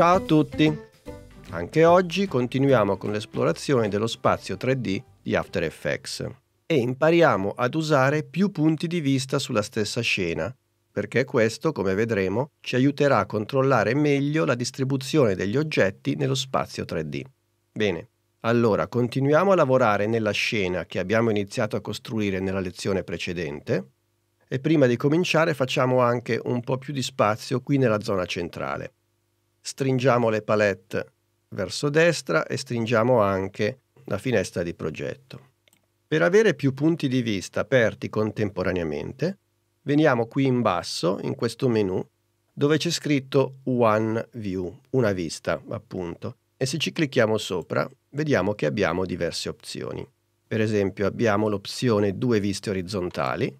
Ciao a tutti! Anche oggi continuiamo con l'esplorazione dello spazio 3D di After Effects e impariamo ad usare più punti di vista sulla stessa scena, perché questo, come vedremo, ci aiuterà a controllare meglio la distribuzione degli oggetti nello spazio 3D. Bene, allora continuiamo a lavorare nella scena che abbiamo iniziato a costruire nella lezione precedente e prima di cominciare facciamo anche un po' più di spazio qui nella zona centrale stringiamo le palette verso destra e stringiamo anche la finestra di progetto. Per avere più punti di vista aperti contemporaneamente, veniamo qui in basso, in questo menu, dove c'è scritto One View, una vista appunto, e se ci clicchiamo sopra vediamo che abbiamo diverse opzioni. Per esempio abbiamo l'opzione due viste orizzontali,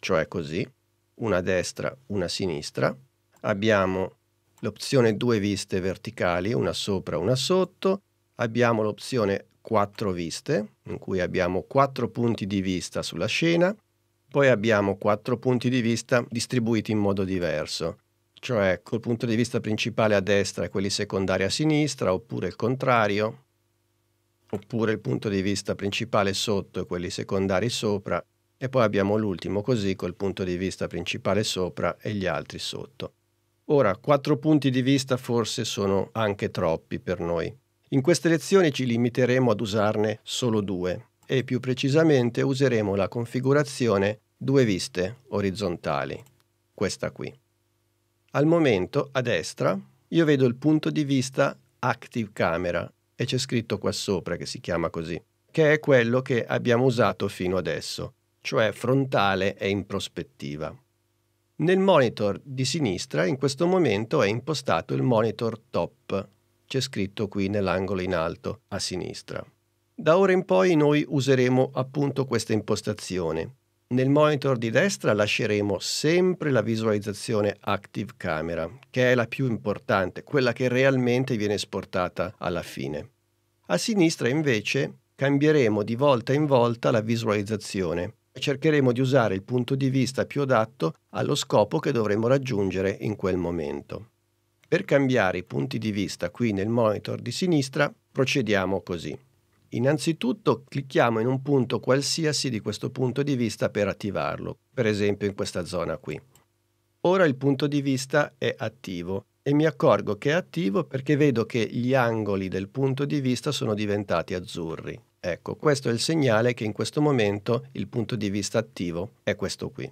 cioè così, una a destra, una a sinistra, abbiamo l'opzione due viste verticali, una sopra e una sotto, abbiamo l'opzione quattro viste, in cui abbiamo quattro punti di vista sulla scena, poi abbiamo quattro punti di vista distribuiti in modo diverso, cioè col punto di vista principale a destra e quelli secondari a sinistra, oppure il contrario, oppure il punto di vista principale sotto e quelli secondari sopra, e poi abbiamo l'ultimo così col punto di vista principale sopra e gli altri sotto. Ora, quattro punti di vista forse sono anche troppi per noi. In queste lezioni ci limiteremo ad usarne solo due e più precisamente useremo la configurazione due viste orizzontali, questa qui. Al momento, a destra, io vedo il punto di vista Active Camera e c'è scritto qua sopra che si chiama così, che è quello che abbiamo usato fino adesso, cioè frontale e in prospettiva. Nel monitor di sinistra in questo momento è impostato il monitor top, c'è scritto qui nell'angolo in alto a sinistra. Da ora in poi noi useremo appunto questa impostazione. Nel monitor di destra lasceremo sempre la visualizzazione Active Camera, che è la più importante, quella che realmente viene esportata alla fine. A sinistra invece cambieremo di volta in volta la visualizzazione cercheremo di usare il punto di vista più adatto allo scopo che dovremo raggiungere in quel momento. Per cambiare i punti di vista qui nel monitor di sinistra procediamo così. Innanzitutto clicchiamo in un punto qualsiasi di questo punto di vista per attivarlo, per esempio in questa zona qui. Ora il punto di vista è attivo e mi accorgo che è attivo perché vedo che gli angoli del punto di vista sono diventati azzurri. Ecco, questo è il segnale che in questo momento il punto di vista attivo è questo qui.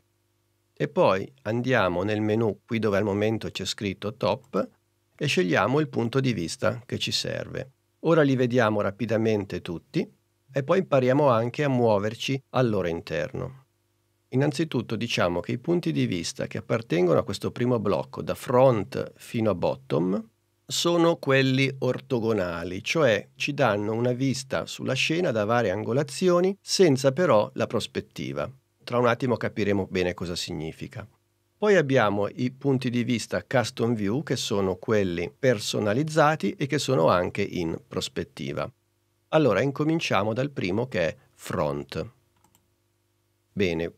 E poi andiamo nel menu qui dove al momento c'è scritto top e scegliamo il punto di vista che ci serve. Ora li vediamo rapidamente tutti e poi impariamo anche a muoverci al loro interno. Innanzitutto diciamo che i punti di vista che appartengono a questo primo blocco da front fino a bottom sono quelli ortogonali, cioè ci danno una vista sulla scena da varie angolazioni senza però la prospettiva. Tra un attimo capiremo bene cosa significa. Poi abbiamo i punti di vista custom view che sono quelli personalizzati e che sono anche in prospettiva. Allora incominciamo dal primo che è front. Bene,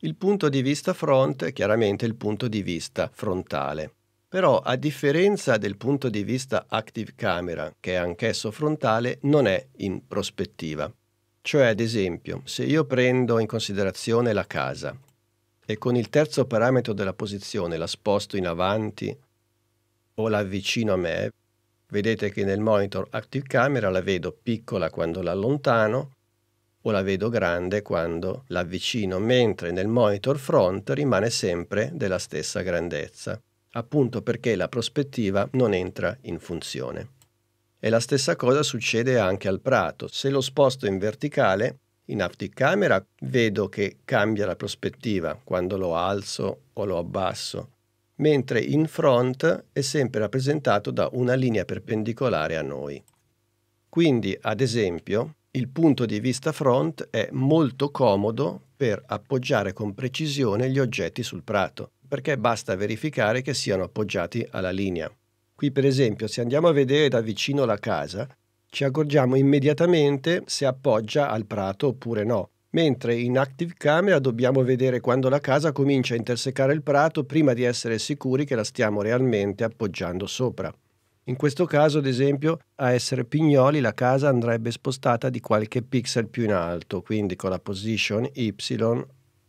il punto di vista front è chiaramente il punto di vista frontale. Però a differenza del punto di vista active camera, che è anch'esso frontale, non è in prospettiva. Cioè, ad esempio, se io prendo in considerazione la casa e con il terzo parametro della posizione la sposto in avanti o la avvicino a me, vedete che nel monitor active camera la vedo piccola quando la allontano o la vedo grande quando la avvicino, mentre nel monitor front rimane sempre della stessa grandezza appunto perché la prospettiva non entra in funzione. E la stessa cosa succede anche al prato. Se lo sposto in verticale, in afticamera vedo che cambia la prospettiva quando lo alzo o lo abbasso, mentre in front è sempre rappresentato da una linea perpendicolare a noi. Quindi, ad esempio, il punto di vista front è molto comodo per appoggiare con precisione gli oggetti sul prato perché basta verificare che siano appoggiati alla linea. Qui per esempio se andiamo a vedere da vicino la casa, ci accorgiamo immediatamente se appoggia al prato oppure no, mentre in Active Camera dobbiamo vedere quando la casa comincia a intersecare il prato prima di essere sicuri che la stiamo realmente appoggiando sopra. In questo caso, ad esempio, a essere pignoli la casa andrebbe spostata di qualche pixel più in alto, quindi con la position Y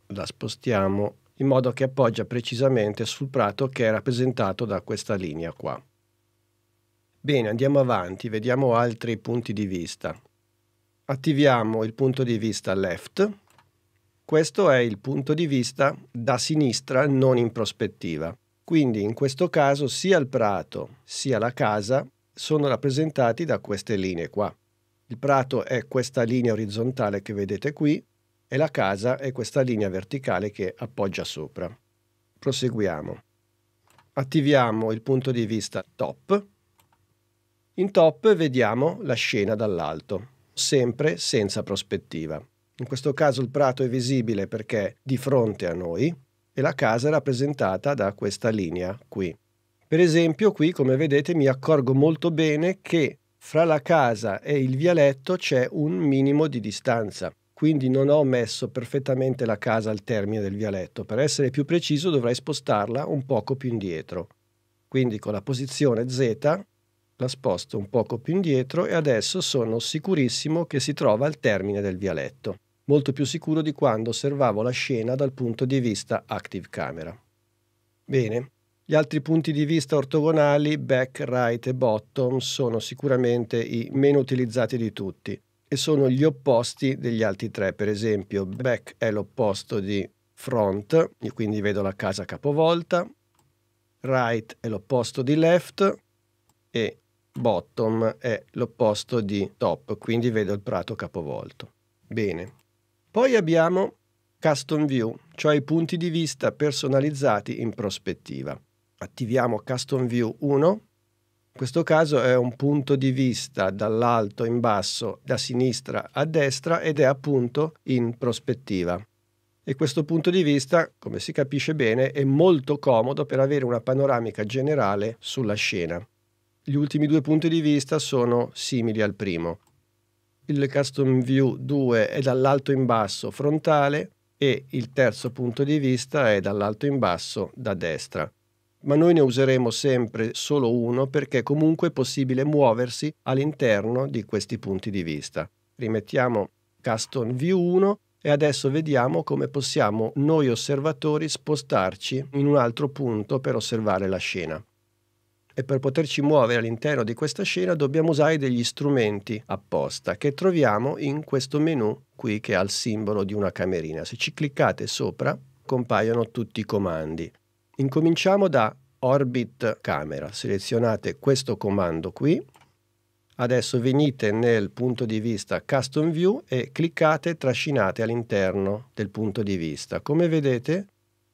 la spostiamo in modo che appoggia precisamente sul prato che è rappresentato da questa linea qua. Bene, andiamo avanti, vediamo altri punti di vista. Attiviamo il punto di vista left. Questo è il punto di vista da sinistra non in prospettiva. Quindi in questo caso sia il prato sia la casa sono rappresentati da queste linee qua. Il prato è questa linea orizzontale che vedete qui, e la casa è questa linea verticale che appoggia sopra. Proseguiamo. Attiviamo il punto di vista top. In top vediamo la scena dall'alto, sempre senza prospettiva. In questo caso il prato è visibile perché è di fronte a noi e la casa è rappresentata da questa linea qui. Per esempio qui, come vedete, mi accorgo molto bene che fra la casa e il vialetto c'è un minimo di distanza quindi non ho messo perfettamente la casa al termine del vialetto. Per essere più preciso dovrei spostarla un poco più indietro. Quindi con la posizione Z la sposto un poco più indietro e adesso sono sicurissimo che si trova al termine del vialetto, molto più sicuro di quando osservavo la scena dal punto di vista active camera. Bene, gli altri punti di vista ortogonali, back, right e bottom, sono sicuramente i meno utilizzati di tutti e sono gli opposti degli altri tre. Per esempio, back è l'opposto di front, e quindi vedo la casa capovolta, right è l'opposto di left e bottom è l'opposto di top, quindi vedo il prato capovolto. Bene. Poi abbiamo custom view, cioè i punti di vista personalizzati in prospettiva. Attiviamo custom view 1 in Questo caso è un punto di vista dall'alto in basso, da sinistra a destra ed è appunto in prospettiva. E questo punto di vista, come si capisce bene, è molto comodo per avere una panoramica generale sulla scena. Gli ultimi due punti di vista sono simili al primo. Il Custom View 2 è dall'alto in basso frontale e il terzo punto di vista è dall'alto in basso da destra ma noi ne useremo sempre solo uno perché comunque è possibile muoversi all'interno di questi punti di vista. Rimettiamo Custom V1 e adesso vediamo come possiamo noi osservatori spostarci in un altro punto per osservare la scena. E per poterci muovere all'interno di questa scena dobbiamo usare degli strumenti apposta che troviamo in questo menu qui che ha il simbolo di una camerina. Se ci cliccate sopra compaiono tutti i comandi. Incominciamo da Orbit Camera. Selezionate questo comando qui. Adesso venite nel punto di vista Custom View e cliccate trascinate all'interno del punto di vista. Come vedete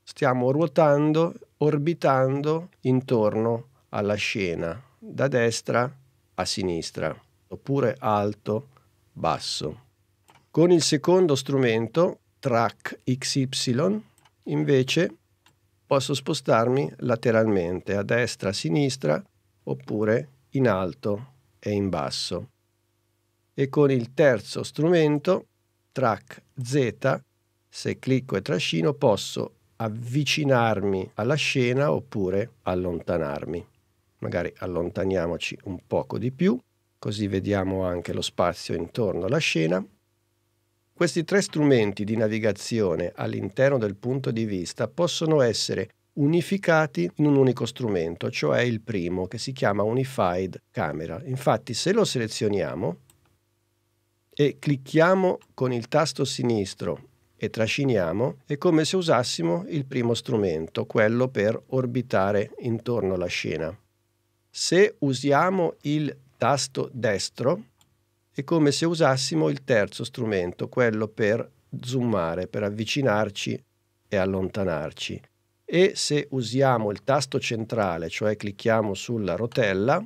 stiamo ruotando, orbitando intorno alla scena, da destra a sinistra, oppure alto, basso. Con il secondo strumento, Track XY, invece posso spostarmi lateralmente, a destra, a sinistra, oppure in alto e in basso. E con il terzo strumento, track Z, se clicco e trascino posso avvicinarmi alla scena oppure allontanarmi. Magari allontaniamoci un poco di più, così vediamo anche lo spazio intorno alla scena questi tre strumenti di navigazione all'interno del punto di vista possono essere unificati in un unico strumento, cioè il primo che si chiama Unified Camera. Infatti se lo selezioniamo e clicchiamo con il tasto sinistro e trasciniamo, è come se usassimo il primo strumento, quello per orbitare intorno alla scena. Se usiamo il tasto destro, è come se usassimo il terzo strumento, quello per zoomare, per avvicinarci e allontanarci. E se usiamo il tasto centrale, cioè clicchiamo sulla rotella,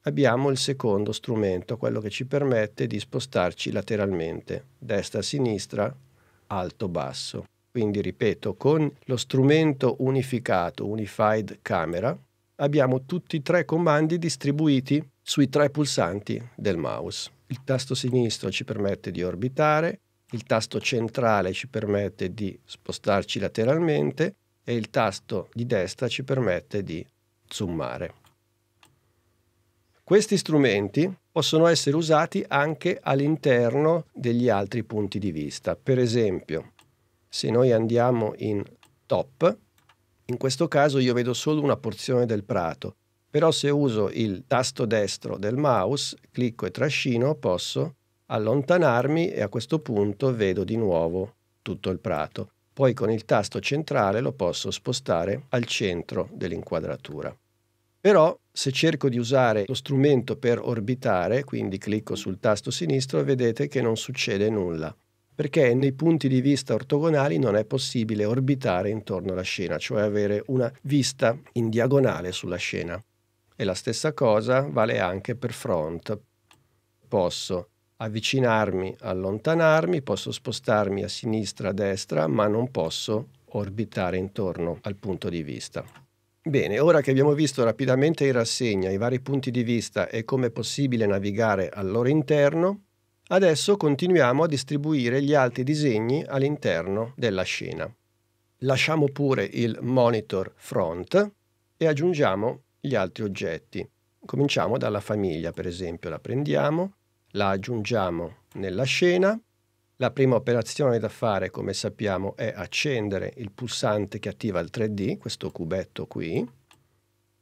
abbiamo il secondo strumento, quello che ci permette di spostarci lateralmente, destra-sinistra, alto-basso. Quindi ripeto, con lo strumento unificato Unified Camera abbiamo tutti e tre comandi distribuiti sui tre pulsanti del mouse. Il tasto sinistro ci permette di orbitare, il tasto centrale ci permette di spostarci lateralmente e il tasto di destra ci permette di zoomare. Questi strumenti possono essere usati anche all'interno degli altri punti di vista. Per esempio, se noi andiamo in top, in questo caso io vedo solo una porzione del prato, però se uso il tasto destro del mouse, clicco e trascino, posso allontanarmi e a questo punto vedo di nuovo tutto il prato. Poi con il tasto centrale lo posso spostare al centro dell'inquadratura. Però se cerco di usare lo strumento per orbitare, quindi clicco sul tasto sinistro, vedete che non succede nulla, perché nei punti di vista ortogonali non è possibile orbitare intorno alla scena, cioè avere una vista in diagonale sulla scena. E la stessa cosa vale anche per front. Posso avvicinarmi, allontanarmi, posso spostarmi a sinistra, a destra, ma non posso orbitare intorno al punto di vista. Bene, ora che abbiamo visto rapidamente in rassegna i vari punti di vista e come è possibile navigare al loro interno, adesso continuiamo a distribuire gli altri disegni all'interno della scena. Lasciamo pure il monitor front e aggiungiamo gli altri oggetti. Cominciamo dalla famiglia, per esempio, la prendiamo, la aggiungiamo nella scena. La prima operazione da fare, come sappiamo, è accendere il pulsante che attiva il 3D, questo cubetto qui.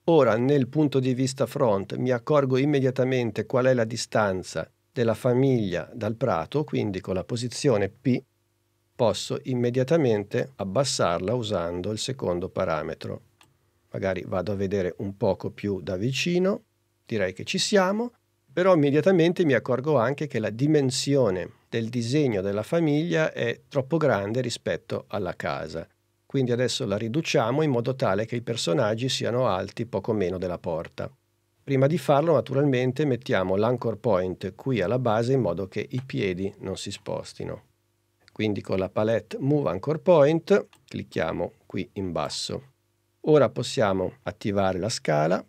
Ora, nel punto di vista front, mi accorgo immediatamente qual è la distanza della famiglia dal prato, quindi con la posizione P posso immediatamente abbassarla usando il secondo parametro magari vado a vedere un poco più da vicino, direi che ci siamo, però immediatamente mi accorgo anche che la dimensione del disegno della famiglia è troppo grande rispetto alla casa. Quindi adesso la riduciamo in modo tale che i personaggi siano alti poco meno della porta. Prima di farlo naturalmente mettiamo l'anchor point qui alla base in modo che i piedi non si spostino. Quindi con la palette Move Anchor Point clicchiamo qui in basso Ora possiamo attivare la scala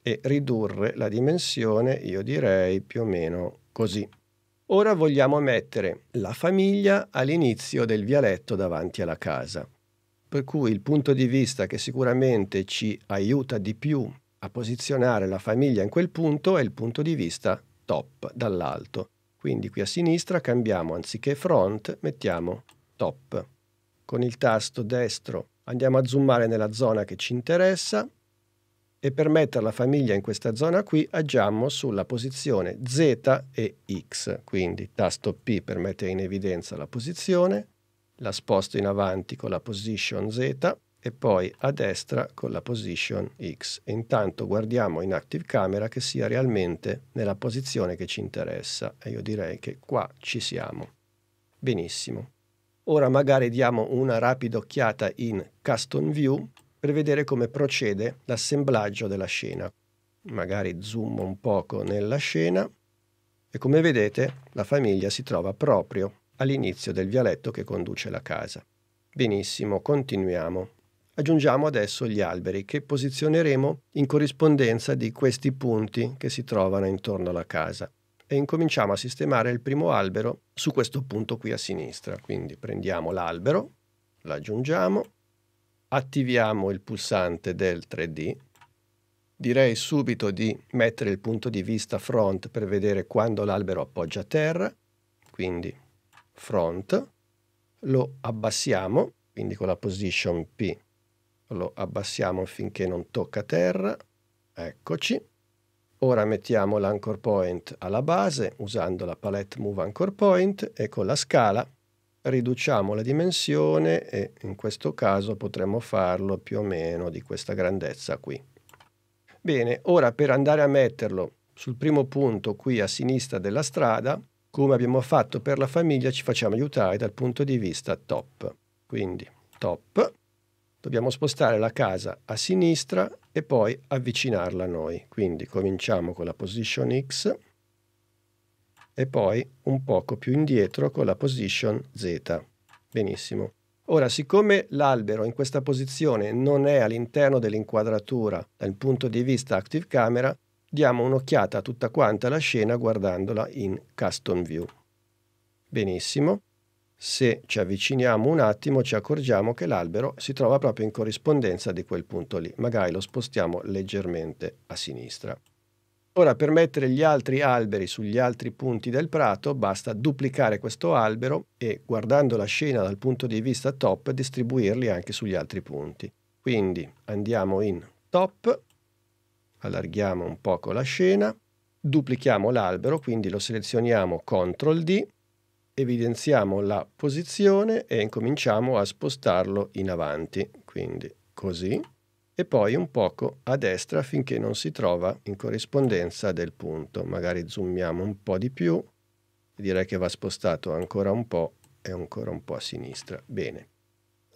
e ridurre la dimensione, io direi più o meno così. Ora vogliamo mettere la famiglia all'inizio del vialetto davanti alla casa. Per cui il punto di vista che sicuramente ci aiuta di più a posizionare la famiglia in quel punto è il punto di vista top dall'alto. Quindi qui a sinistra cambiamo anziché front, mettiamo top. Con il tasto destro andiamo a zoomare nella zona che ci interessa e per mettere la famiglia in questa zona qui agiamo sulla posizione Z e X, quindi tasto P per mettere in evidenza la posizione, la sposto in avanti con la position Z e poi a destra con la position X. E intanto guardiamo in Active Camera che sia realmente nella posizione che ci interessa e io direi che qua ci siamo. Benissimo. Ora magari diamo una rapida occhiata in Custom View per vedere come procede l'assemblaggio della scena. Magari zoom un poco nella scena e come vedete la famiglia si trova proprio all'inizio del vialetto che conduce la casa. Benissimo, continuiamo. Aggiungiamo adesso gli alberi che posizioneremo in corrispondenza di questi punti che si trovano intorno alla casa e incominciamo a sistemare il primo albero su questo punto qui a sinistra. Quindi prendiamo l'albero, l'aggiungiamo, attiviamo il pulsante del 3D. Direi subito di mettere il punto di vista front per vedere quando l'albero appoggia a terra, quindi front, lo abbassiamo, quindi con la position P lo abbassiamo finché non tocca terra, eccoci, Ora mettiamo l'anchor point alla base usando la palette move anchor point e con la scala riduciamo la dimensione e in questo caso potremmo farlo più o meno di questa grandezza qui. Bene, ora per andare a metterlo sul primo punto qui a sinistra della strada, come abbiamo fatto per la famiglia, ci facciamo aiutare dal punto di vista top. Quindi top, dobbiamo spostare la casa a sinistra e poi avvicinarla a noi. Quindi cominciamo con la position X e poi un poco più indietro con la position Z. Benissimo. Ora, siccome l'albero in questa posizione non è all'interno dell'inquadratura dal punto di vista Active Camera, diamo un'occhiata a tutta quanta la scena guardandola in Custom View. Benissimo. Se ci avviciniamo un attimo ci accorgiamo che l'albero si trova proprio in corrispondenza di quel punto lì, magari lo spostiamo leggermente a sinistra. Ora per mettere gli altri alberi sugli altri punti del prato basta duplicare questo albero e guardando la scena dal punto di vista top distribuirli anche sugli altri punti. Quindi andiamo in top, allarghiamo un poco la scena, duplichiamo l'albero, quindi lo selezioniamo CTRL D evidenziamo la posizione e incominciamo a spostarlo in avanti, quindi così, e poi un poco a destra finché non si trova in corrispondenza del punto. Magari zoomiamo un po' di più, direi che va spostato ancora un po' e ancora un po' a sinistra. Bene.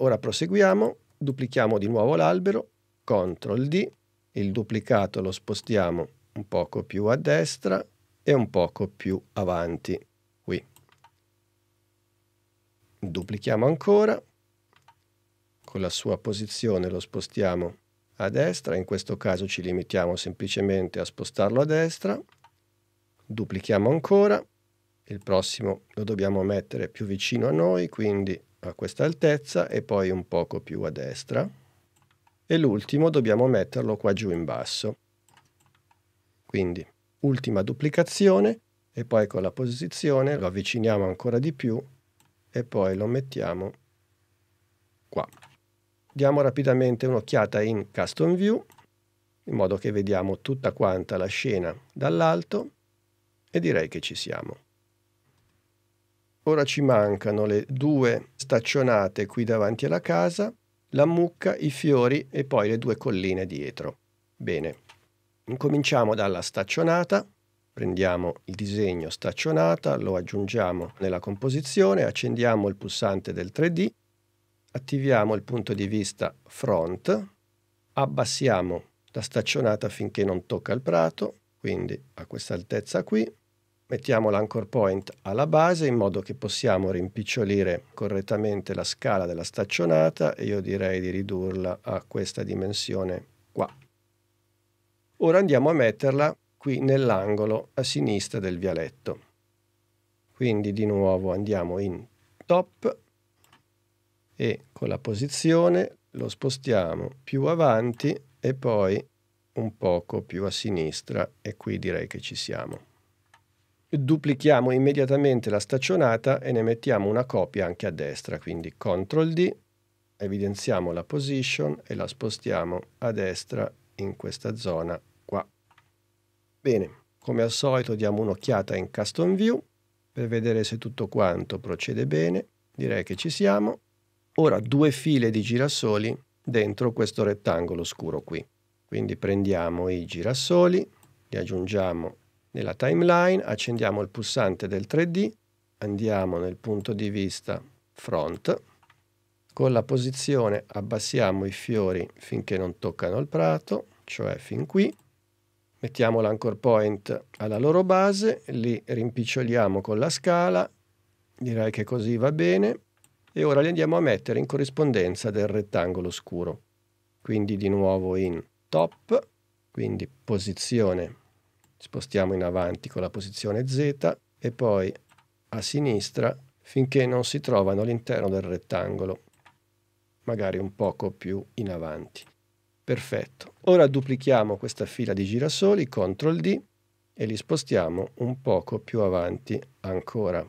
Ora proseguiamo, duplichiamo di nuovo l'albero, CTRL D, il duplicato lo spostiamo un poco più a destra e un poco più avanti duplichiamo ancora, con la sua posizione lo spostiamo a destra, in questo caso ci limitiamo semplicemente a spostarlo a destra, duplichiamo ancora, il prossimo lo dobbiamo mettere più vicino a noi, quindi a questa altezza e poi un poco più a destra e l'ultimo dobbiamo metterlo qua giù in basso. Quindi ultima duplicazione e poi con la posizione lo avviciniamo ancora di più e poi lo mettiamo qua. Diamo rapidamente un'occhiata in Custom View, in modo che vediamo tutta quanta la scena dall'alto e direi che ci siamo. Ora ci mancano le due staccionate qui davanti alla casa, la mucca, i fiori e poi le due colline dietro. Bene, incominciamo dalla staccionata prendiamo il disegno staccionata, lo aggiungiamo nella composizione, accendiamo il pulsante del 3D, attiviamo il punto di vista front, abbassiamo la staccionata finché non tocca il prato, quindi a questa altezza qui, mettiamo l'anchor point alla base in modo che possiamo rimpicciolire correttamente la scala della staccionata e io direi di ridurla a questa dimensione qua. Ora andiamo a metterla qui nell'angolo a sinistra del vialetto. Quindi di nuovo andiamo in top e con la posizione lo spostiamo più avanti e poi un poco più a sinistra e qui direi che ci siamo. Duplichiamo immediatamente la staccionata e ne mettiamo una copia anche a destra, quindi CTRL D, evidenziamo la position e la spostiamo a destra in questa zona Bene, come al solito diamo un'occhiata in custom view per vedere se tutto quanto procede bene. Direi che ci siamo. Ora due file di girasoli dentro questo rettangolo scuro qui. Quindi prendiamo i girasoli, li aggiungiamo nella timeline, accendiamo il pulsante del 3D, andiamo nel punto di vista front, con la posizione abbassiamo i fiori finché non toccano il prato, cioè fin qui, mettiamo l'anchor point alla loro base, li rimpiccioliamo con la scala, direi che così va bene, e ora li andiamo a mettere in corrispondenza del rettangolo scuro. Quindi di nuovo in top, quindi posizione, spostiamo in avanti con la posizione Z e poi a sinistra finché non si trovano all'interno del rettangolo, magari un poco più in avanti. Perfetto. Ora duplichiamo questa fila di girasoli, CTRL D, e li spostiamo un poco più avanti ancora.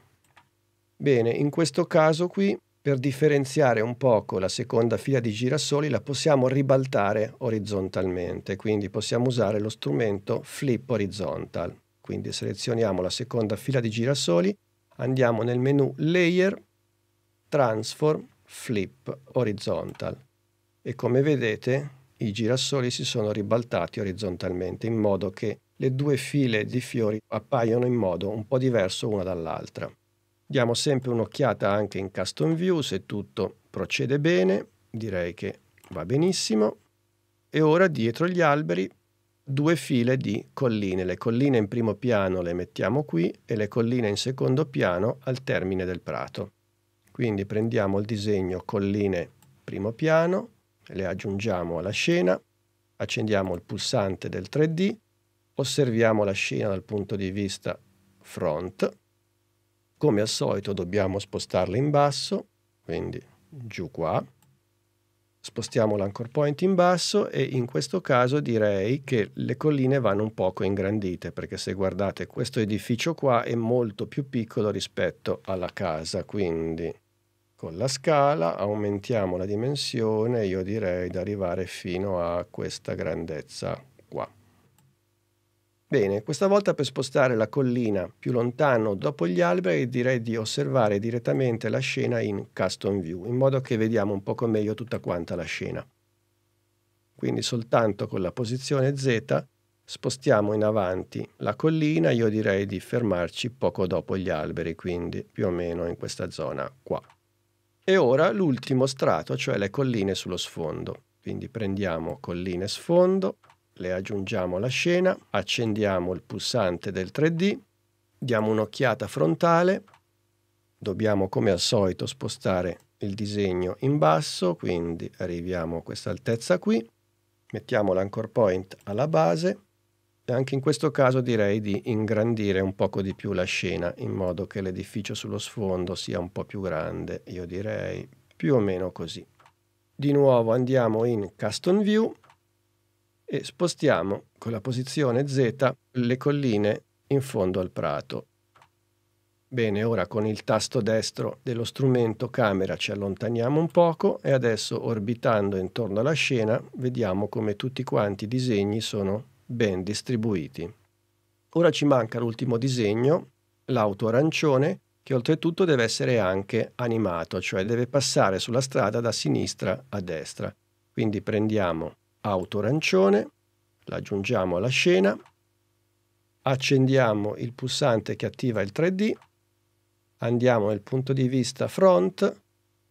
Bene, in questo caso qui, per differenziare un poco la seconda fila di girasoli, la possiamo ribaltare orizzontalmente, quindi possiamo usare lo strumento Flip Horizontal. Quindi selezioniamo la seconda fila di girasoli, andiamo nel menu Layer, Transform, Flip Horizontal. E come vedete i girasoli si sono ribaltati orizzontalmente in modo che le due file di fiori appaiono in modo un po' diverso una dall'altra. Diamo sempre un'occhiata anche in Custom View se tutto procede bene, direi che va benissimo. E ora dietro gli alberi due file di colline. Le colline in primo piano le mettiamo qui e le colline in secondo piano al termine del prato. Quindi prendiamo il disegno colline primo piano, le aggiungiamo alla scena, accendiamo il pulsante del 3D, osserviamo la scena dal punto di vista front, come al solito dobbiamo spostarla in basso, quindi giù qua, spostiamo l'anchor point in basso e in questo caso direi che le colline vanno un poco ingrandite perché se guardate questo edificio qua è molto più piccolo rispetto alla casa quindi con la scala aumentiamo la dimensione, io direi di arrivare fino a questa grandezza qua. Bene, questa volta per spostare la collina più lontano dopo gli alberi direi di osservare direttamente la scena in Custom View, in modo che vediamo un poco meglio tutta quanta la scena. Quindi soltanto con la posizione Z spostiamo in avanti la collina, io direi di fermarci poco dopo gli alberi, quindi più o meno in questa zona qua. E ora l'ultimo strato, cioè le colline sullo sfondo. Quindi prendiamo colline sfondo, le aggiungiamo alla scena, accendiamo il pulsante del 3D, diamo un'occhiata frontale, dobbiamo come al solito spostare il disegno in basso, quindi arriviamo a questa altezza qui, mettiamo l'anchor point alla base, anche in questo caso direi di ingrandire un poco di più la scena in modo che l'edificio sullo sfondo sia un po' più grande, io direi più o meno così. Di nuovo andiamo in Custom View e spostiamo con la posizione Z le colline in fondo al prato. Bene, ora con il tasto destro dello strumento camera ci allontaniamo un poco e adesso orbitando intorno alla scena vediamo come tutti quanti i disegni sono ben distribuiti. Ora ci manca l'ultimo disegno, l'auto arancione, che oltretutto deve essere anche animato, cioè deve passare sulla strada da sinistra a destra. Quindi prendiamo auto arancione, l'aggiungiamo alla scena, accendiamo il pulsante che attiva il 3D, andiamo nel punto di vista front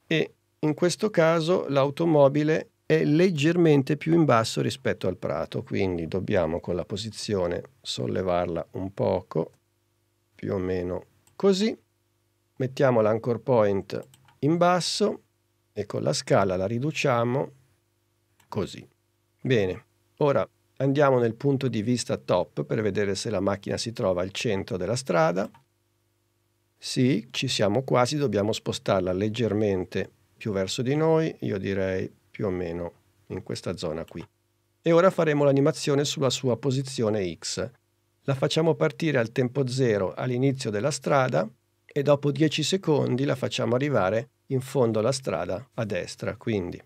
e in questo caso l'automobile è leggermente più in basso rispetto al prato, quindi dobbiamo con la posizione sollevarla un poco, più o meno così. Mettiamo l'anchor point in basso e con la scala la riduciamo così. Bene, ora andiamo nel punto di vista top per vedere se la macchina si trova al centro della strada. Sì, ci siamo quasi, dobbiamo spostarla leggermente più verso di noi, io direi più o meno in questa zona qui. E ora faremo l'animazione sulla sua posizione X. La facciamo partire al tempo 0 all'inizio della strada e dopo 10 secondi la facciamo arrivare in fondo alla strada a destra. Quindi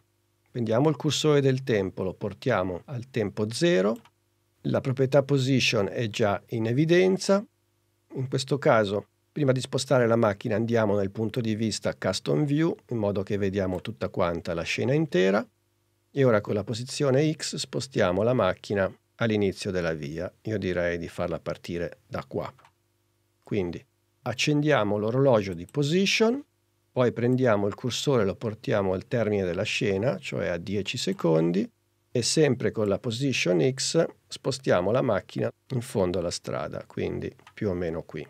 prendiamo il cursore del tempo, lo portiamo al tempo 0, la proprietà position è già in evidenza, in questo caso Prima di spostare la macchina andiamo nel punto di vista custom view in modo che vediamo tutta quanta la scena intera e ora con la posizione X spostiamo la macchina all'inizio della via. Io direi di farla partire da qua. Quindi accendiamo l'orologio di position, poi prendiamo il cursore e lo portiamo al termine della scena, cioè a 10 secondi, e sempre con la position X spostiamo la macchina in fondo alla strada, quindi più o meno qui.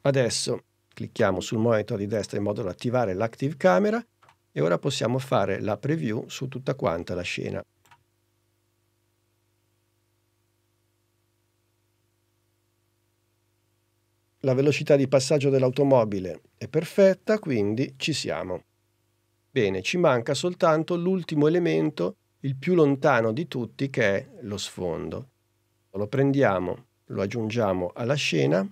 Adesso clicchiamo sul monitor di destra in modo da attivare l'Active Camera e ora possiamo fare la preview su tutta quanta la scena. La velocità di passaggio dell'automobile è perfetta, quindi ci siamo. Bene, ci manca soltanto l'ultimo elemento, il più lontano di tutti, che è lo sfondo. Lo prendiamo, lo aggiungiamo alla scena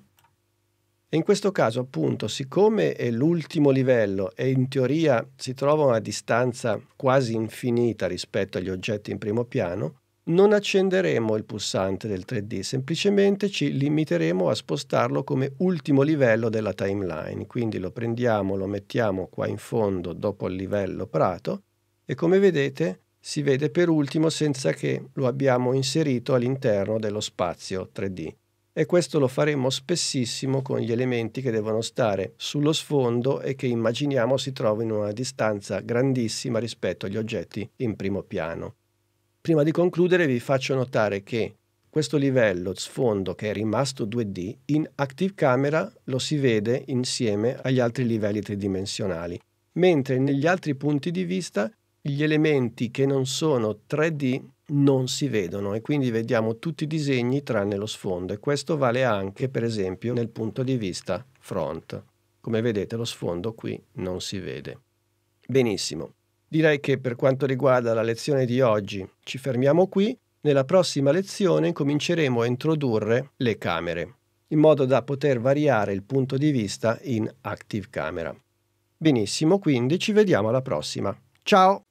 e in questo caso, appunto, siccome è l'ultimo livello e in teoria si trova a una distanza quasi infinita rispetto agli oggetti in primo piano, non accenderemo il pulsante del 3D, semplicemente ci limiteremo a spostarlo come ultimo livello della timeline. Quindi lo prendiamo, lo mettiamo qua in fondo dopo il livello prato e come vedete si vede per ultimo senza che lo abbiamo inserito all'interno dello spazio 3D e questo lo faremo spessissimo con gli elementi che devono stare sullo sfondo e che immaginiamo si trovino a una distanza grandissima rispetto agli oggetti in primo piano. Prima di concludere vi faccio notare che questo livello sfondo che è rimasto 2D in Active Camera lo si vede insieme agli altri livelli tridimensionali, mentre negli altri punti di vista gli elementi che non sono 3D non si vedono e quindi vediamo tutti i disegni tranne lo sfondo e questo vale anche per esempio nel punto di vista front. Come vedete lo sfondo qui non si vede. Benissimo. Direi che per quanto riguarda la lezione di oggi ci fermiamo qui. Nella prossima lezione cominceremo a introdurre le camere, in modo da poter variare il punto di vista in Active Camera. Benissimo, quindi ci vediamo alla prossima. Ciao!